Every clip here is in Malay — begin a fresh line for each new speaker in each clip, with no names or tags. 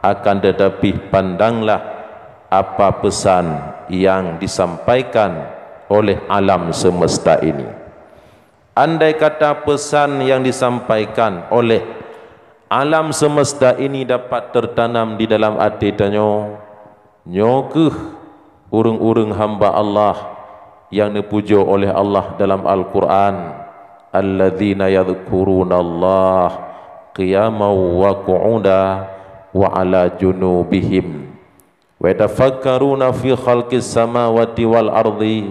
akan tetapi pandanglah apa pesan yang disampaikan oleh alam semesta ini. Andai kata pesan yang disampaikan oleh alam semesta ini dapat tertanam di dalam hati tanyo, nyokuh urung-urung hamba Allah yang dipuja oleh Allah dalam Al-Quran alladzina yadhkurunallah qiyamaw wa qu'udah wa ala junubihim wa tafakkaruna fi khalqis samawati wal ardi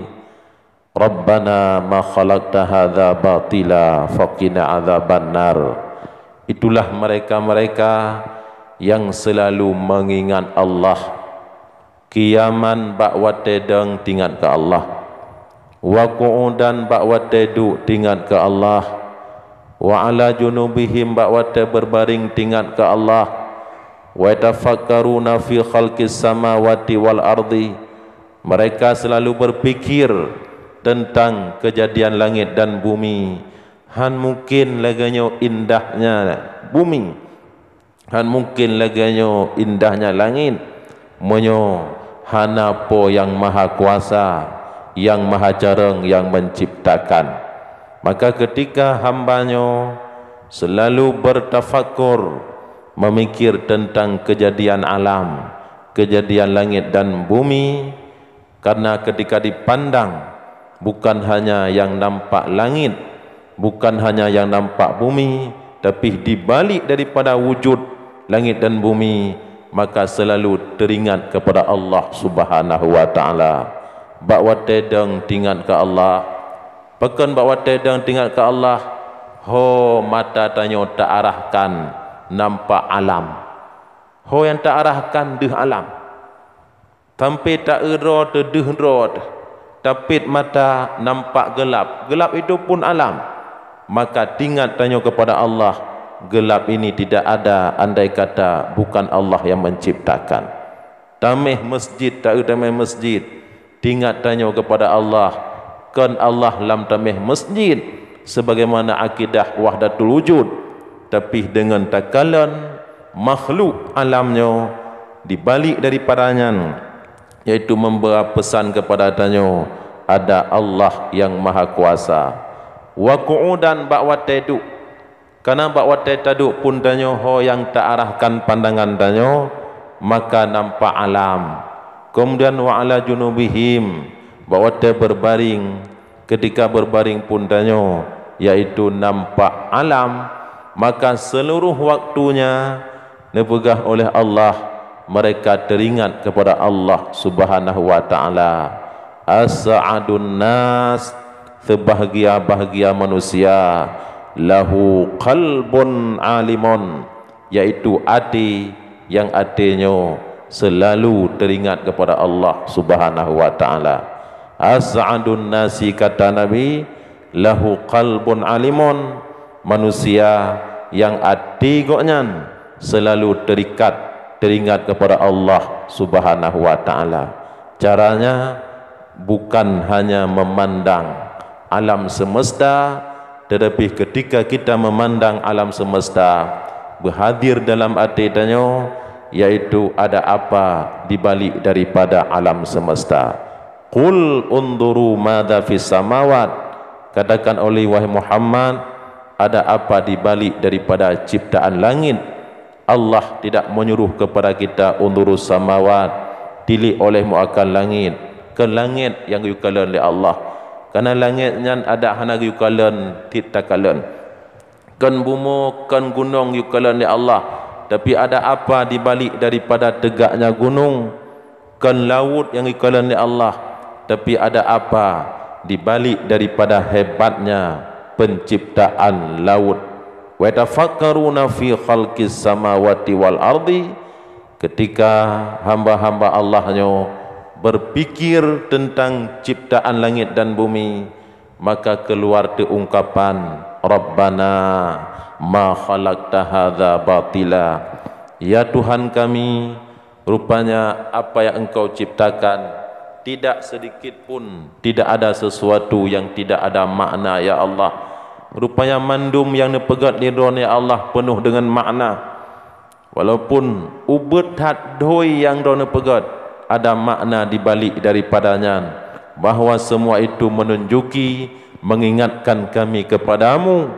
rabbana ma khalaqta hadza batila faqina adzaban nar itulah mereka-mereka yang selalu mengingat Allah kiaman bakwa tedeng tingat ke Allah wa qu'udan bakwa tedu tingat ke Allah wa ala junubihim bakwa berbaring tingat ke Allah wa tafakkaruna fi khalqis samawati wal ardi mereka selalu berpikir tentang kejadian langit dan bumi han mungkin laganyo indahnya bumi han mungkin laganyo indahnya langit menyo hanapo yang maha kuasa yang maha jarang yang menciptakan maka ketika hambanyo selalu bertafakur memikir tentang kejadian alam, kejadian langit dan bumi karena ketika dipandang bukan hanya yang nampak langit, bukan hanya yang nampak bumi, tapi di balik daripada wujud langit dan bumi maka selalu teringat kepada Allah Subhanahu wa taala. Bawa tedang tingat ke Allah. Pekan bawa tedang tingat ke Allah. Ho mata tanyo tak arahkan nampak alam. Ho yang tak arahkan deh alam. Tampi tak ero te deh ero te. mata nampak gelap. Gelap itu pun alam. Maka ingat tanya kepada Allah. Gelap ini tidak ada andai kata bukan Allah yang menciptakan. Tameh masjid tak ada tameh masjid. Ingat tanya kepada Allah. Kan Allah lam tameh masjid. Sebagaimana akidah wahdatul wujud tapi dengan takalan makhluk alamnya dibalik daripadanya yaitu membawa pesan kepada tanyo ada Allah yang maha kuasa wa qu'udan ba'wa taduk karena ba'wa taduk pun tanyo ho yang tak arahkan pandangan tanyo maka nampak alam kemudian wa ala junubihim ba'wa berbaring ketika berbaring pun tanyo yaitu nampak alam maka seluruh waktunya dipegah oleh Allah mereka teringat kepada Allah Subhanahu wa taala as'adun nas sebahagia-bahagia manusia lahu qalbun alimun yaitu hati yang hatinya selalu teringat kepada Allah Subhanahu wa taala as'adun nasi kata nabi lahu qalbun alimun manusia yang adi goknyan selalu terikat teringat kepada Allah Subhanahu wa taala. Caranya bukan hanya memandang alam semesta tetapi ketika kita memandang alam semesta berhadir dalam hati tanya yaitu ada apa dibalik daripada alam semesta. Qul unduru madza fis samawat. Katakan oleh wahai Muhammad, ada apa di balik daripada ciptaan langit Allah tidak menyuruh kepada kita unduru samawat dilik oleh muakan langit ke langit yang yukalan oleh Allah kerana langit yang ada hanagi yukalan tidak kalan kan bumi kan gunung yukalan oleh Allah tapi ada apa di balik daripada tegaknya gunung kan laut yang yukalan oleh Allah tapi ada apa di balik daripada hebatnya penciptaan laut wetafakkaruna fi khalqis samawati wal ardi ketika hamba-hamba Allahnya berpikir tentang ciptaan langit dan bumi maka keluar diungkapan Rabbana ma khalaqta hadza batila ya Tuhan kami rupanya apa yang engkau ciptakan tidak sedikit pun tidak ada sesuatu yang tidak ada makna ya Allah rupanya mandum yang dipegat di dunia Allah penuh dengan makna walaupun ubat hat doi yang dona pegat ada makna di balik daripadanya bahawa semua itu menunjuki mengingatkan kami kepadamu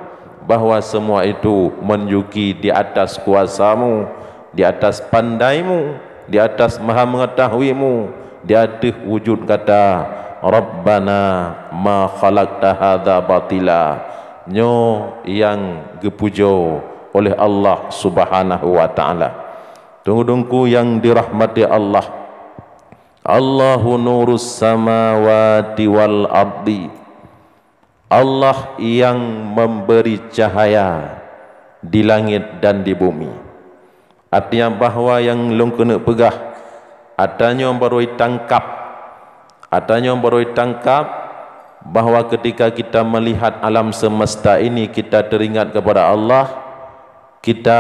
bahawa semua itu menunjuki di atas kuasamu di atas pandaimu di atas maha mengetahuimu di atas wujud kata Rabbana ma khalaqta hadha batilah nyo yang gepujo oleh Allah Subhanahu wa taala. Tunggu-tunggu yang dirahmati Allah. Allahu nurus samawati wal ardi. Allah yang memberi cahaya di langit dan di bumi. Artinya bahawa yang long kena pegah adanya yang baru ditangkap. Adanya yang baru ditangkap bahawa ketika kita melihat alam semesta ini kita teringat kepada Allah kita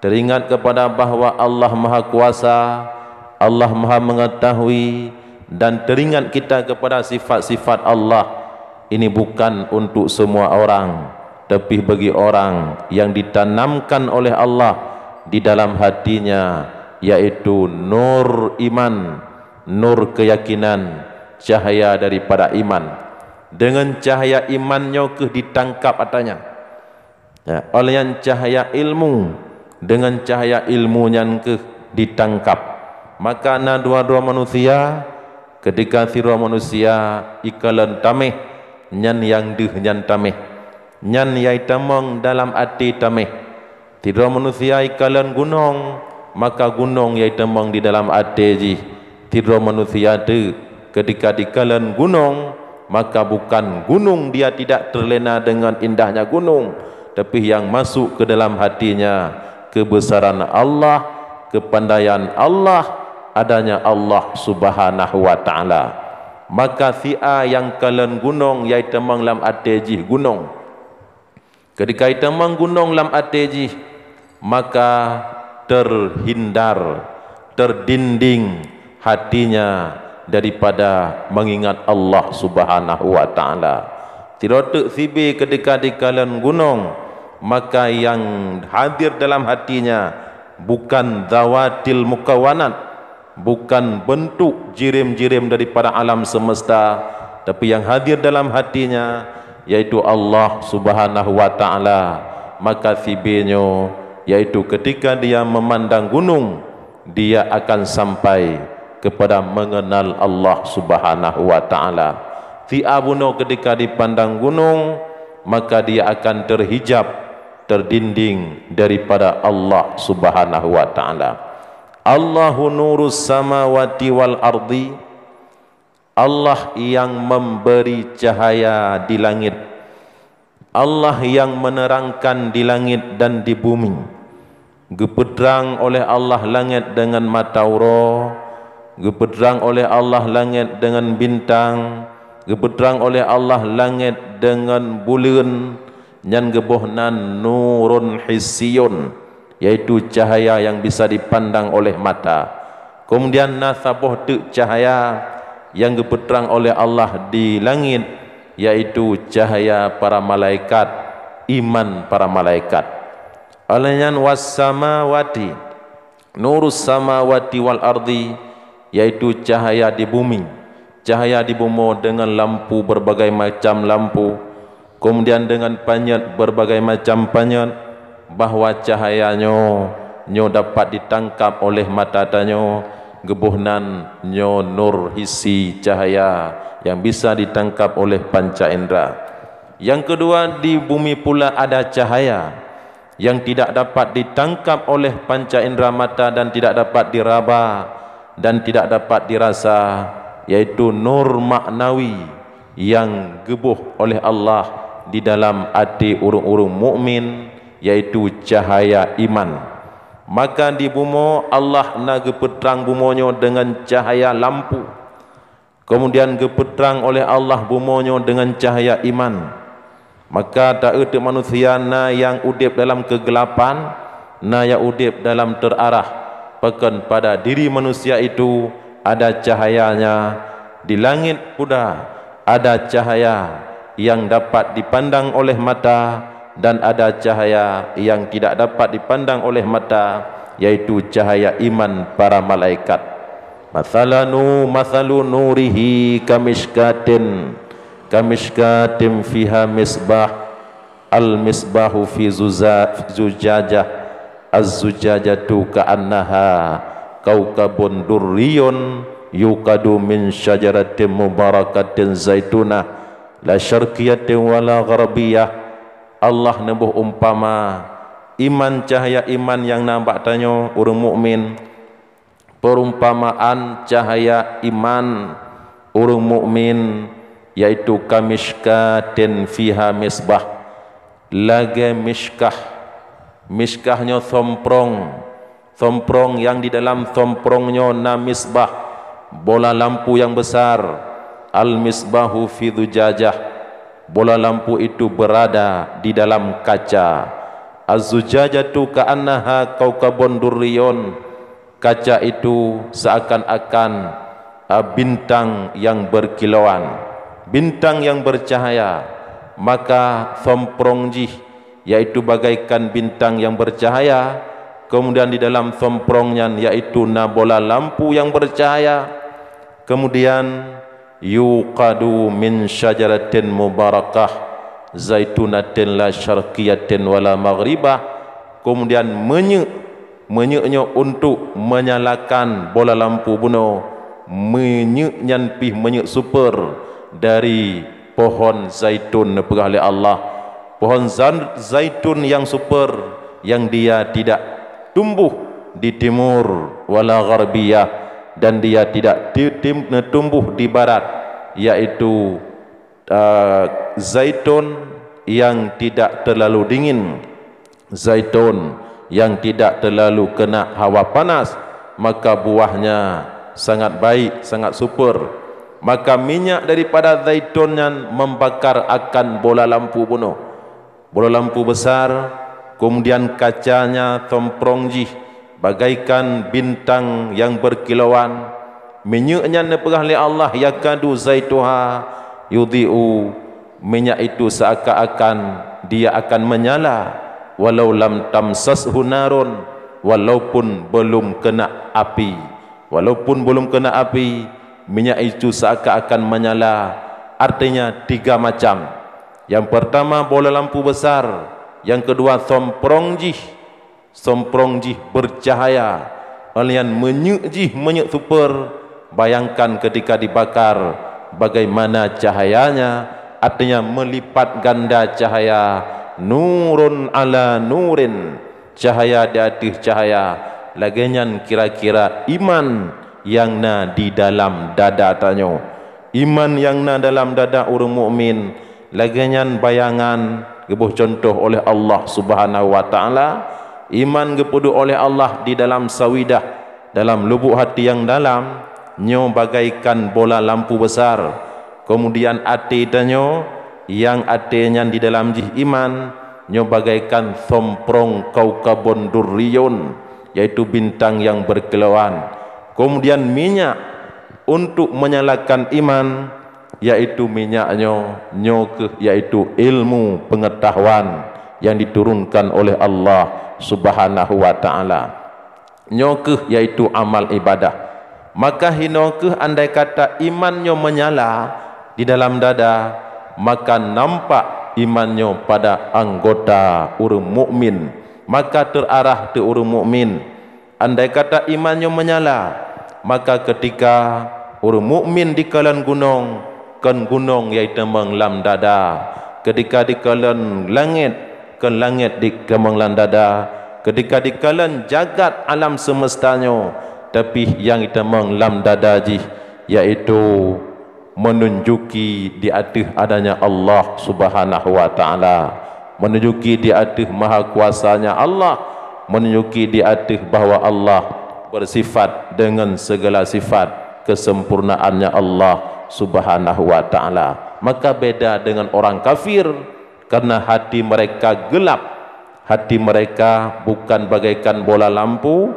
teringat kepada bahawa Allah Maha Kuasa Allah Maha Mengetahui dan teringat kita kepada sifat-sifat Allah ini bukan untuk semua orang tapi bagi orang yang ditanamkan oleh Allah di dalam hatinya yaitu nur iman nur keyakinan cahaya daripada iman dengan cahaya imannya ke ditangkap atanya ya, oleh yang cahaya ilmu dengan cahaya ilmunya ke ditangkap maka na dua-dua manusia ketika sirah manusia ikalan tameh nyan yang dih nyan tameh nyan yai tamong dalam ati tameh tidak manusia ikalan gunung maka gunung yai tamong di dalam ati ji tidak manusia tu ketika di kalan gunung maka bukan gunung dia tidak terlena dengan indahnya gunung tapi yang masuk ke dalam hatinya kebesaran Allah kepandaian Allah adanya Allah subhanahu wa ta'ala maka si'a yang kalan gunung yaitu menglam atejih gunung ketika itu menggunung lam atejih maka terhindar terdinding hatinya daripada mengingat Allah Subhanahu wa taala. Tirotuk sibi ketika di kalan gunung maka yang hadir dalam hatinya bukan zawatil mukawanat bukan bentuk jirim-jirim daripada alam semesta tapi yang hadir dalam hatinya yaitu Allah Subhanahu wa taala maka sibinyo yaitu ketika dia memandang gunung dia akan sampai kepada mengenal Allah Subhanahu wa taala. Fi'abuno ketika dipandang gunung, maka dia akan terhijab, terdinding daripada Allah Subhanahu wa taala. Allahu nurus samawati wal ardi. Allah yang memberi cahaya di langit. Allah yang menerangkan di langit dan di bumi. Gepedrang oleh Allah langit dengan mata roh Geberang oleh Allah langit dengan bintang Geberang oleh Allah langit dengan bulan yang gebohnan nurun hisyun Iaitu cahaya yang bisa dipandang oleh mata Kemudian nasabuh tu cahaya Yang geberang oleh Allah di langit Iaitu cahaya para malaikat Iman para malaikat Alayan wassamawati Nurus samawati wal ardi Nurus samawati wal ardi yaitu cahaya di bumi cahaya di bumi dengan lampu berbagai macam lampu kemudian dengan panjat berbagai macam panjat bahawa cahayanya nyo dapat ditangkap oleh mata tanyo gebuhnan nyo nur hisi cahaya yang bisa ditangkap oleh panca indera yang kedua di bumi pula ada cahaya yang tidak dapat ditangkap oleh panca indera mata dan tidak dapat diraba dan tidak dapat dirasa yaitu nur maknawi yang gebuh oleh Allah di dalam hati urung-urung mukmin yaitu cahaya iman maka di bumi Allah na petang bumonyo dengan cahaya lampu kemudian gepetrang oleh Allah bumonyo dengan cahaya iman maka tak ada manusia na yang udip dalam kegelapan na yang udip dalam terarah apakan pada diri manusia itu ada cahayanya di langit pula ada cahaya yang dapat dipandang oleh mata dan ada cahaya yang tidak dapat dipandang oleh mata yaitu cahaya iman para malaikat masalanu masalu nurihi kamiskatin kamiskatin fiha misbah al misbahu fi zuzajah az-zujajatu ka'annaha kaukabun durriyun yukadu min syajaratin mubarakatin zaitunah la syarqiyatin wala gharbiyah Allah nembuh umpama iman cahaya iman yang nampak tanya orang mukmin perumpamaan cahaya iman orang mukmin yaitu kamishka dan fiha misbah lagi miskah miskahnya somprong somprong yang di dalam somprongnya na misbah bola lampu yang besar al misbahu fi dzujajah bola lampu itu berada di dalam kaca az-zujajatu ka'annaha kaukabun durriyon kaca itu seakan-akan ah, bintang yang berkilauan bintang yang bercahaya maka somprongjih yaitu bagaikan bintang yang bercahaya kemudian di dalam semprongnya yaitu nabola lampu yang bercahaya kemudian yuqadu min syajaratin mubarakah zaitunatin la syarqiyatin wala maghribah kemudian menyek menyeknya untuk menyalakan bola lampu buno menyek pih menyek super dari pohon zaitun pegahli Allah pohon zaitun yang super yang dia tidak tumbuh di timur wala gharbiyah dan dia tidak tumbuh di barat yaitu uh, zaitun yang tidak terlalu dingin zaitun yang tidak terlalu kena hawa panas maka buahnya sangat baik sangat super maka minyak daripada zaitun yang membakar akan bola lampu bunuh bola lampu besar, kemudian kacanya tomprongji bagaikan bintang yang berkilauan. Minyaknya nepegah li Allah ya kadu zaituha yudhi'u. Minyak itu seakan-akan dia akan menyala walau lam tamsashu narun walaupun belum kena api. Walaupun belum kena api, minyak itu seakan-akan menyala. Artinya tiga macam. Yang pertama bola lampu besar, yang kedua somprongjih. Somprongjih bercahaya. Alian menyukjih menyuk super. Bayangkan ketika dibakar bagaimana cahayanya artinya melipat ganda cahaya nurun ala nurin cahaya di atas cahaya lagenya kira-kira iman yang na di dalam dada tanyo iman yang na dalam dada orang mukmin lagian bayangan gebuh contoh oleh Allah Subhanahu wa taala iman gepudu oleh Allah di dalam sawidah dalam lubuk hati yang dalam nyo bagaikan bola lampu besar kemudian ati tanyo yang atenya di dalam jih iman nyo bagaikan somprong kaukabon durriyun yaitu bintang yang berkilauan kemudian minyak untuk menyalakan iman yaitu minyaknya nyokeh yaitu ilmu pengetahuan yang diturunkan oleh Allah Subhanahu wa taala nyokeh yaitu amal ibadah maka hinokeh andai kata imannya menyala di dalam dada maka nampak imannya pada anggota urung mukmin maka terarah ke urung mukmin andai kata imannya menyala maka ketika urung mukmin di kalan gunung kan gunung yang temang lam dada ketika dikalan langit ke langit di kemang lam dada ketika dikalan jagat alam semestanya tapi yang temang lam dada ji yaitu menunjuki di atas adanya Allah Subhanahu wa taala menunjuki di atas maha kuasanya Allah menunjuki di atas bahwa Allah bersifat dengan segala sifat kesempurnaannya Allah Subhanahu wa taala. Maka beda dengan orang kafir karena hati mereka gelap. Hati mereka bukan bagaikan bola lampu.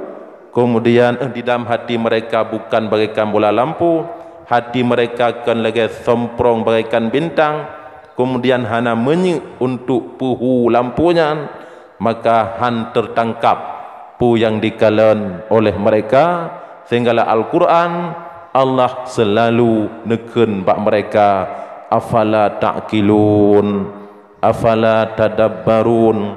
Kemudian eh, di dalam hati mereka bukan bagaikan bola lampu. Hati mereka kan lagi semprong bagaikan bintang. Kemudian hana menyi untuk puhu lampunya. Maka han tertangkap pu yang dikalan oleh mereka. Sehinggalah Al-Quran Allah selalu neken bak mereka afala ta'kilun afala tadabbarun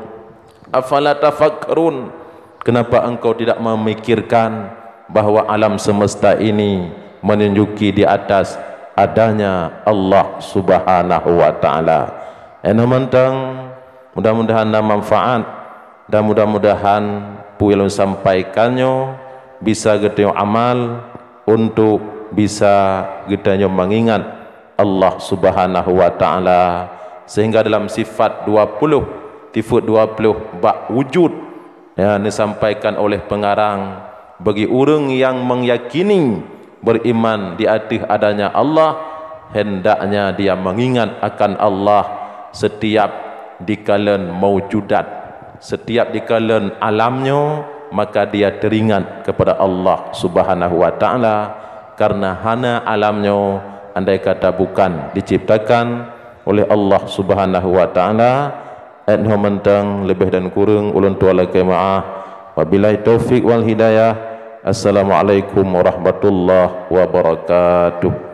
afala tafakkarun kenapa engkau tidak memikirkan bahawa alam semesta ini menunjuki di atas adanya Allah subhanahu wa ta'ala enak eh, mentang mudah-mudahan ada manfaat dan mudah-mudahan puyilun sampaikannya bisa getiu amal untuk bisa kita mengingat Allah Subhanahu wa taala sehingga dalam sifat 20 tifut 20 bak wujud yang disampaikan oleh pengarang bagi orang yang meyakini beriman di atas adanya Allah hendaknya dia mengingat akan Allah setiap dikalen maujudat setiap dikalen alamnya maka dia teringat kepada Allah subhanahu wa ta'ala karena hana alamnya andai kata bukan diciptakan oleh Allah subhanahu wa ta'ala adhu mentang lebih dan kurang ulun tua lagi ma'ah wabilai taufiq wal hidayah assalamualaikum warahmatullahi wabarakatuh